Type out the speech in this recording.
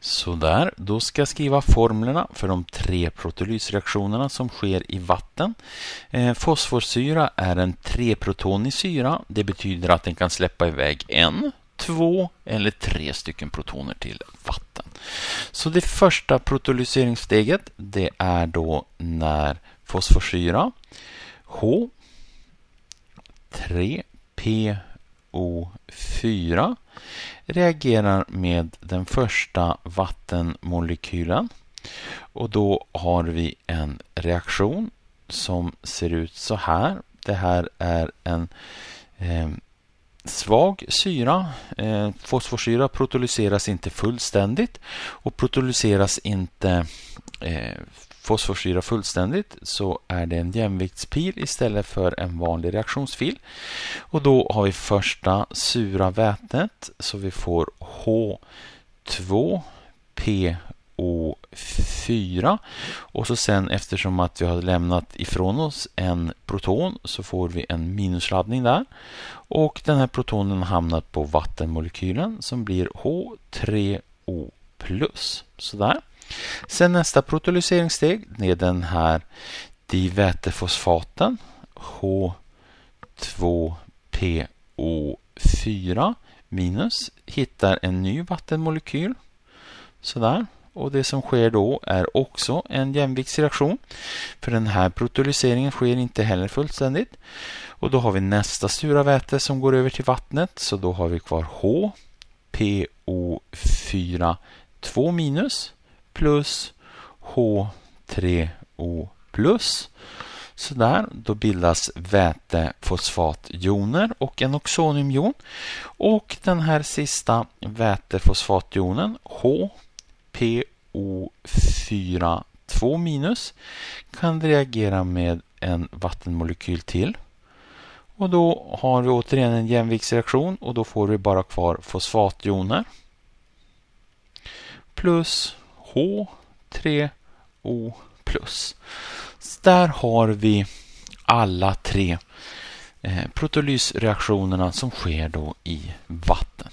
Sådär, då ska jag skriva formlerna för de tre protolysreaktionerna som sker i vatten. Eh, fosforsyra är en treprotonig syra. Det betyder att den kan släppa iväg en, två eller tre stycken protoner till vatten. Så det första protolyseringssteget det är då när fosforsyra H 3PO4 reagerar med den första vattenmolekylen. Och då har vi en reaktion som ser ut så här. Det här är en eh, svag syra. Eh, fosforsyra protolyseras inte fullständigt och protolyseras inte eh, fosforsyra fullständigt så är det en jämviktspil istället för en vanlig reaktionsfil. Och då har vi första sura vätet så vi får H2PO 4 och så sen eftersom att vi har lämnat ifrån oss en proton så får vi en minusladdning där och den här protonen hamnar på vattenmolekylen som blir H3O+. Sådär. Sen nästa protolyseringssteg, det är den här divätefosfaten H2PO4 minus hittar en ny vattenmolekyl. Sådär. Och det som sker då är också en jämviktsreaktion. För den här protolyseringen sker inte heller fullständigt. Och då har vi nästa sura väte som går över till vattnet. Så då har vi kvar hpo 4 2 minus plus H3O plus. Sådär, då bildas vätefosfatjoner och en oxoniumjon. Och den här sista vätefosfatjonen, HPO42 minus, kan reagera med en vattenmolekyl till. Och då har vi återigen en jämviktsreaktion och då får vi bara kvar fosfatjoner. Plus H3O+. Så där har vi alla tre eh, protolysreaktionerna som sker då i vatten.